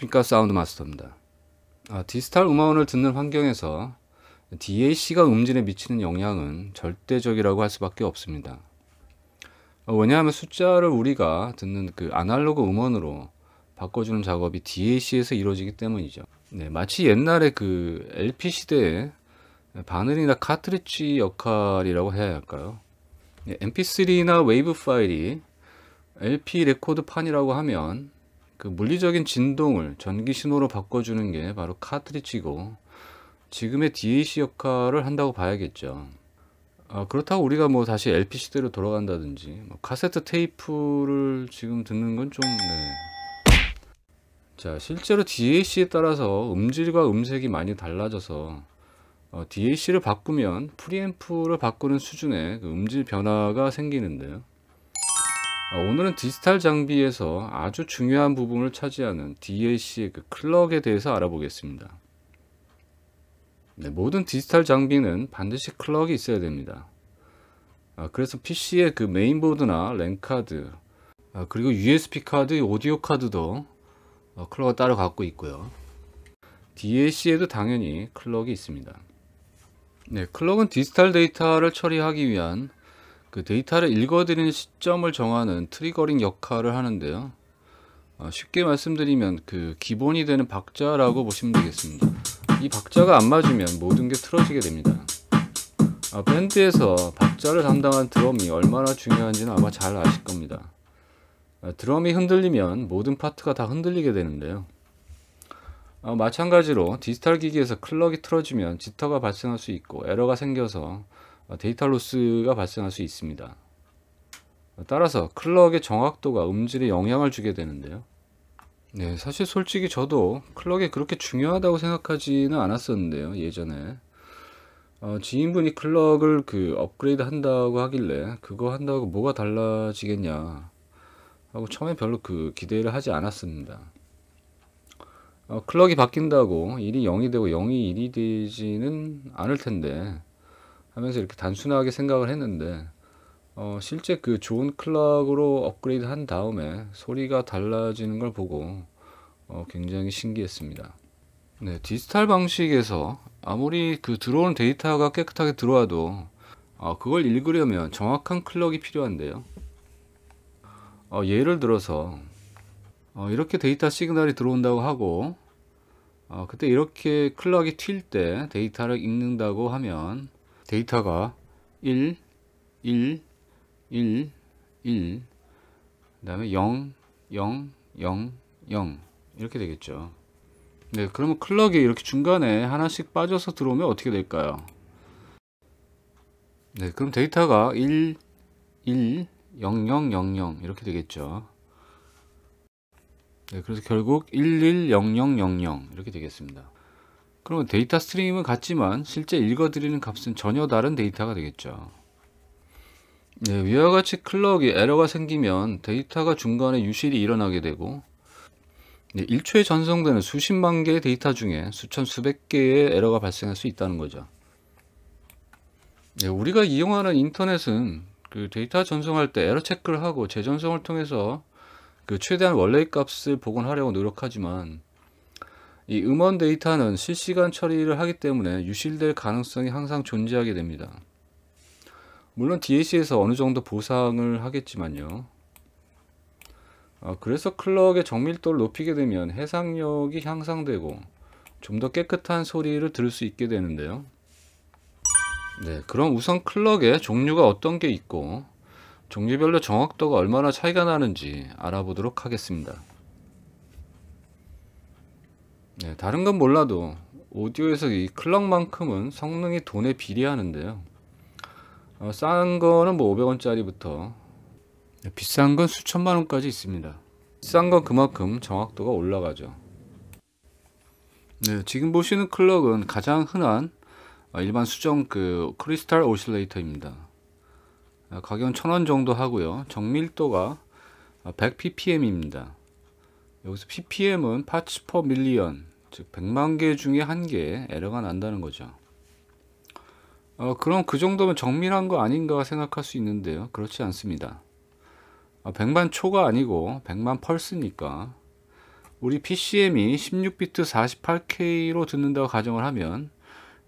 안녕하십니까 사운드 마스터입니다. 아, 디지털 음원을 듣는 환경에서 DAC가 음질에 미치는 영향은 절대적이라고 할 수밖에 없습니다. 아, 왜냐하면 숫자를 우리가 듣는 그 아날로그 음원으로 바꿔주는 작업이 DAC에서 이루어지기 때문이죠. 네, 마치 옛날에 그 LP 시대에 바늘이나 카트리지 역할이라고 해야 할까요? 네, MP3나 웨이브 파일이 LP 레코드 판이라고 하면 그 물리적인 진동을 전기 신호로 바꿔주는 게 바로 카트리지고 지금의 DAC 역할을 한다고 봐야겠죠. 아, 그렇다고 우리가 뭐 다시 LP 시대로 돌아간다든지 뭐 카세트 테이프를 지금 듣는 건좀 네. 자 실제로 DAC에 따라서 음질과 음색이 많이 달라져서 어, DAC를 바꾸면 프리앰프를 바꾸는 수준의 그 음질 변화가 생기는데요. 어, 오늘은 디지털 장비에서 아주 중요한 부분을 차지하는 DAC의 그 클럭에 대해서 알아보겠습니다. 네, 모든 디지털 장비는 반드시 클럭이 있어야 됩니다. 아, 그래서 PC의 그 메인보드나 랜카드 아, 그리고 USB 카드, 오디오 카드도 어, 클럭을 따로 갖고 있고요. DAC에도 당연히 클럭이 있습니다. 네, 클럭은 디지털 데이터를 처리하기 위한 그 데이터를 읽어드리는 시점을 정하는 트리거링 역할을 하는데요. 어, 쉽게 말씀드리면 그 기본이 되는 박자라고 보시면 되겠습니다. 이 박자가 안 맞으면 모든 게 틀어지게 됩니다. 아, 밴드에서 박자를 담당한 드럼이 얼마나 중요한지는 아마 잘 아실 겁니다. 아, 드럼이 흔들리면 모든 파트가 다 흔들리게 되는데요. 아, 마찬가지로 디지털 기기에서 클럭이 틀어지면 지터가 발생할 수 있고 에러가 생겨서 어, 데이터 로스가 발생할 수 있습니다. 어, 따라서 클럭의 정확도가 음질에 영향을 주게 되는데요. 네, 사실 솔직히 저도 클럭이 그렇게 중요하다고 생각하지는 않았었는데요. 예전에 어, 지인분이 클럭을 그 업그레이드 한다고 하길래 그거 한다고 뭐가 달라지겠냐 하고 처음에 별로 그 기대를 하지 않았습니다. 어, 클럭이 바뀐다고 1이 0이 되고 0이 1이 되지는 않을 텐데 하면서 이렇게 단순하게 생각을 했는데 어, 실제 그 좋은 클락으로 업그레이드 한 다음에 소리가 달라지는 걸 보고 어, 굉장히 신기했습니다. 네, 디지털 방식에서 아무리 그 들어오는 데이터가 깨끗하게 들어와도 어, 그걸 읽으려면 정확한 클럭이 필요한데요. 어, 예를 들어서 어, 이렇게 데이터 시그널이 들어온다고 하고 어, 그때 이렇게 클럭이 튈 때 데이터를 읽는다고 하면 데이터가 1, 1, 1, 1, 그 다음에 0, 0, 0, 0 이렇게 되겠죠. 네, 그러면 클럭이 이렇게 중간에 하나씩 빠져서 들어오면 어떻게 될까요? 네, 그럼 데이터가 1, 1, 0, 0, 0, 0 이렇게 되겠죠. 네, 그래서 결국 1100000 이렇게 되겠습니다. 그러면 데이터 스트림은 같지만 실제 읽어드리는 값은 전혀 다른 데이터가 되겠죠. 네, 위와 같이 클럭이 에러가 생기면 데이터가 중간에 유실이 일어나게 되고 네, 1초에 전송되는 수십만 개의 데이터 중에 수천 수백 개의 에러가 발생할 수 있다는 거죠. 네, 우리가 이용하는 인터넷은 그 데이터 전송할 때 에러 체크를 하고 재전송을 통해서 그 최대한 원래의 값을 복원하려고 노력하지만 이 음원 데이터는 실시간 처리를 하기 때문에 유실될 가능성이 항상 존재하게 됩니다. 물론 DAC에서 어느 정도 보상을 하겠지만요. 아, 그래서 클럭의 정밀도를 높이게 되면 해상력이 향상되고 좀 더 깨끗한 소리를 들을 수 있게 되는데요. 네, 그럼 우선 클럭의 종류가 어떤 게 있고 종류별로 정확도가 얼마나 차이가 나는지 알아보도록 하겠습니다. 네, 다른 건 몰라도 오디오에서 이 클럭만큼은 성능이 돈에 비례하는데요. 어, 싼 거는 뭐 500원짜리부터 네, 비싼 건 수천만 원까지 있습니다. 비싼 건 그만큼 정확도가 올라가죠. 네, 지금 보시는 클럭은 가장 흔한 어, 일반 수정 그 크리스탈 오실레이터입니다. 어, 가격은 천원 정도 하고요. 정밀도가 100ppm입니다. 어, 여기서 ppm은 파츠 퍼 밀리언 즉 100만 개 중에 한 개에 에러가 난다는 거죠. 어, 그럼 그 정도면 정밀한 거 아닌가 생각할 수 있는데요. 그렇지 않습니다. 어, 100만 초가 아니고 100만 펄스니까 우리 PCM이 16비트 48K로 듣는다고 가정을 하면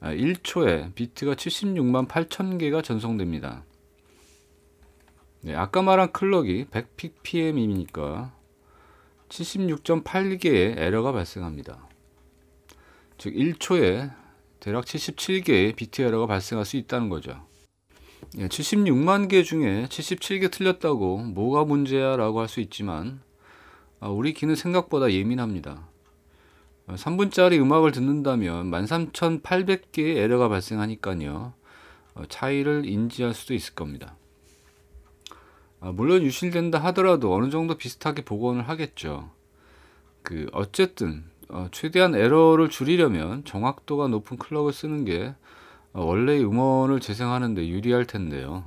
1초에 어, 비트가 76만 8천 개가 전송됩니다. 네, 아까 말한 클럭이 100ppm이니까 76.8개의 에러가 발생합니다. 즉 1초에 대략 77개의 비트 에러가 발생할 수 있다는 거죠. 76만 예, 개 중에 77개 틀렸다고 뭐가 문제야 라고 할 수 있지만 아, 우리 귀는 생각보다 예민합니다. 3분짜리 아, 음악을 듣는다면 13,800개의 에러가 발생하니까요. 어, 차이를 인지할 수도 있을 겁니다. 아, 물론 유실된다 하더라도 어느 정도 비슷하게 복원을 하겠죠. 그 어쨌든 어, 최대한 에러를 줄이려면 정확도가 높은 클럭을 쓰는 게 어, 원래의 음원을 재생하는데 유리할 텐데요.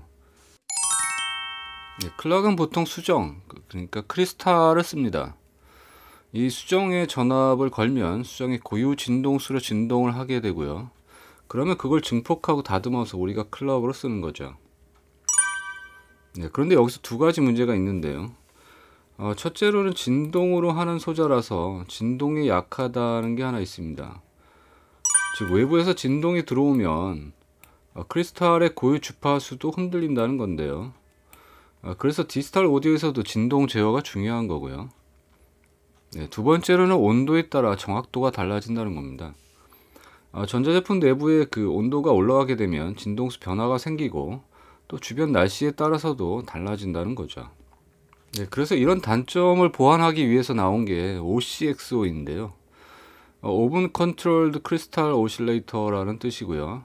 네, 클럭은 보통 수정, 그, 그러니까 크리스탈을 씁니다. 이 수정에 전압을 걸면 수정이 고유 진동수로 진동을 하게 되고요. 그러면 그걸 증폭하고 다듬어서 우리가 클럭으로 쓰는 거죠. 네, 그런데 여기서 두 가지 문제가 있는데요. 어, 첫째로는 진동으로 하는 소자라서 진동이 약하다는 게 하나 있습니다. 즉 외부에서 진동이 들어오면 어, 크리스탈의 고유 주파수도 흔들린다는 건데요. 어, 그래서 디지털 오디오에서도 진동 제어가 중요한 거고요. 네, 두 번째로는 온도에 따라 정확도가 달라진다는 겁니다. 어, 전자제품 내부에 그 온도가 올라가게 되면 진동수 변화가 생기고 또 주변 날씨에 따라서도 달라진다는 거죠. 네, 그래서 이런 단점을 보완하기 위해서 나온 게 OCXO인데요. 어, 오븐 컨트롤드 크리스탈 오실레이터라는 뜻이고요.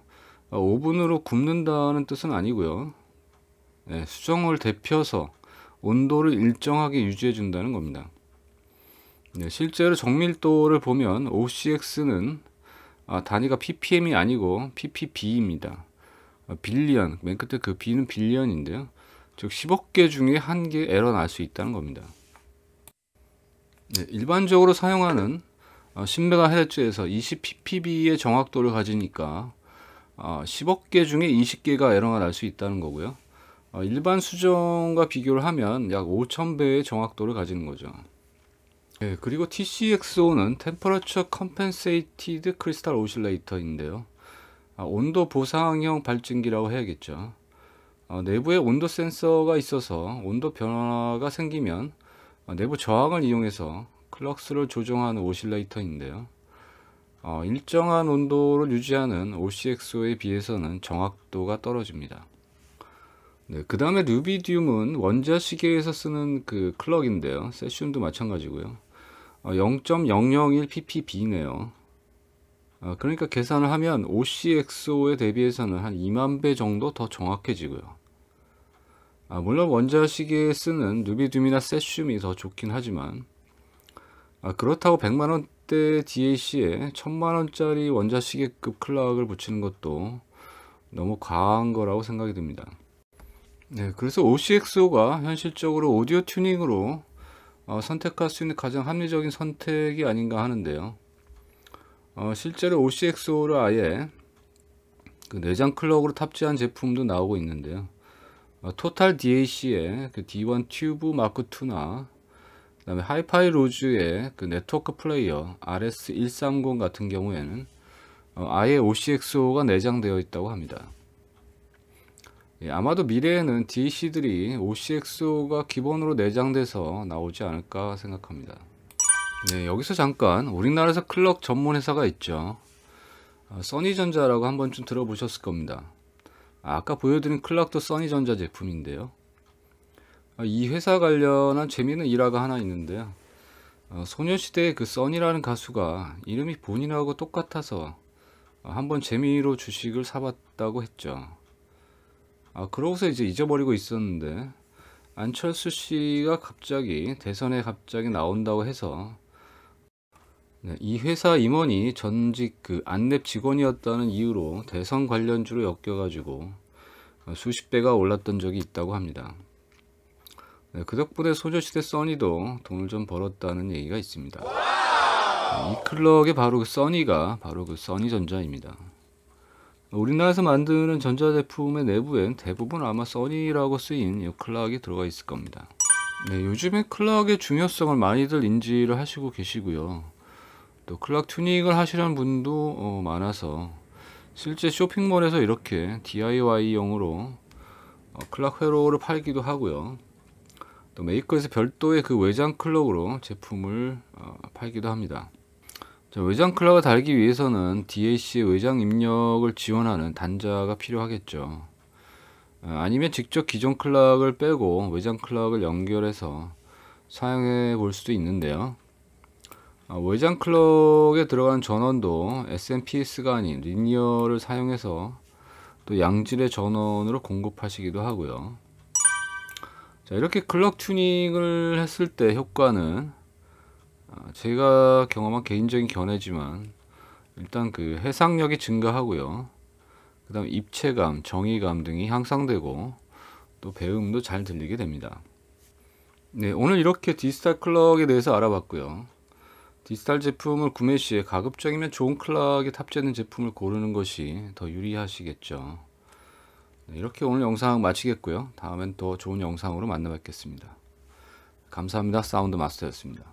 어, 오븐으로 굽는다는 뜻은 아니고요. 네, 수정을 데펴서 온도를 일정하게 유지해 준다는 겁니다. 네, 실제로 정밀도를 보면 OCX는 아, 단위가 ppm이 아니고 ppb입니다. 빌리언, 어, 맨 끝에 그 b는 빌리언인데요. 즉 10억 개 중에 한 개 에러 날 수 있다는 겁니다. 네, 일반적으로 사용하는 10MHz에서 어, 20ppb의 정확도를 가지니까 10억 어, 개 중에 20개가 에러가 날 수 있다는 거고요. 어, 일반 수정과 비교를 하면 약 5,000배의 정확도를 가지는 거죠. 네, 그리고 TCXO는 Temperature Compensated Crystal Oscillator인데요. 아, 온도 보상형 발진기라고 해야겠죠. 어, 내부에 온도 센서가 있어서 온도 변화가 생기면 어, 내부 저항을 이용해서 클럭스를 조정하는 오실레이터인데요. 어, 일정한 온도를 유지하는 OCXO에 비해서는 정확도가 떨어집니다. 네, 그 다음에 루비듐은 원자 시계에서 쓰는 그 클럭인데요. 세슘도 마찬가지고요. 어, 0.001 ppb네요. 어, 그러니까 계산을 하면 OCXO에 대비해서는 한 2만 배 정도 더 정확해지고요. 아, 물론 원자시계에 쓰는 누비듐이나 세슘이 더 좋긴 하지만 아, 그렇다고 100만원대 DAC에 1000만원짜리 원자시계급 클락을 붙이는 것도 너무 과한 거라고 생각이 듭니다. 네, 그래서 OCXO가 현실적으로 오디오 튜닝으로 어, 선택할 수 있는 가장 합리적인 선택이 아닌가 하는데요. 어, 실제로 OCXO를 아예 그 내장 클럭으로 탑재한 제품도 나오고 있는데요. 어, 토탈 DAC의 그 D1 튜브 마크2나 그 다음에 하이파이 로즈의 그 네트워크 플레이어 RS130 같은 경우에는 어, 아예 OCXO가 내장되어 있다고 합니다. 예, 아마도 미래에는 DC들이 OCXO가 기본으로 내장돼서 나오지 않을까 생각합니다. 네, 여기서 잠깐 우리나라에서 클럭 전문 회사가 있죠. 어, 써니전자라고 한 번쯤 들어보셨을 겁니다. 아까 보여드린 클락도 써니전자 제품인데요. 아, 이 회사 관련한 재미있는 일화가 하나 있는데요. 어, 소녀시대의 그 써니라는 가수가 이름이 본인하고 똑같아서 한번 재미로 주식을 사봤다고 했죠. 아, 그러고서 이제 잊어버리고 있었는데 안철수 씨가 갑자기 대선에 갑자기 나온다고 해서 네, 이 회사 임원이 전직 그 안랩 직원이었다는 이유로 대선 관련주로 엮여가지고 수십 배가 올랐던 적이 있다고 합니다. 네, 그 덕분에 소녀시대 써니도 돈을 좀 벌었다는 얘기가 있습니다. 이 클럭의 바로 그 써니가 바로 그 써니전자입니다. 우리나라에서 만드는 전자제품의 내부엔 대부분 아마 써니라고 쓰인 이 클락이 들어가 있을 겁니다. 네, 요즘에 클락의 중요성을 많이들 인지를 하시고 계시고요. 또 클락 튜닝을 하시는 분도 어, 많아서 실제 쇼핑몰에서 이렇게 DIY용으로 어, 클락 회로를 팔기도 하고요. 또 메이커에서 별도의 그 외장 클럭으로 제품을 어, 팔기도 합니다. 자, 외장 클럭을 달기 위해서는 DAC 외장 입력을 지원하는 단자가 필요하겠죠. 어, 아니면 직접 기존 클락을 빼고 외장 클락을 연결해서 사용해 볼 수도 있는데요. 아, 월장 클럭에 들어가는 전원도 S&P 스가닌 아 리니어를 사용해서 또 양질의 전원으로 공급하시기도 하고요. 자, 이렇게 클럭 튜닝을 했을 때 효과는 아, 제가 경험한 개인적인 견해지만 일단 그 해상력이 증가하고요. 그 다음 입체감, 정의감 등이 향상되고 또 배음도 잘 들리게 됩니다. 네, 오늘 이렇게 디지털 클럭에 대해서 알아봤고요. 디지털 제품을 구매 시에 가급적이면 좋은 클락에 탑재된 제품을 고르는 것이 더 유리하시겠죠. 네, 이렇게 오늘 영상 마치겠고요. 다음엔 더 좋은 영상으로 만나뵙겠습니다. 감사합니다. 사운드 마스터였습니다.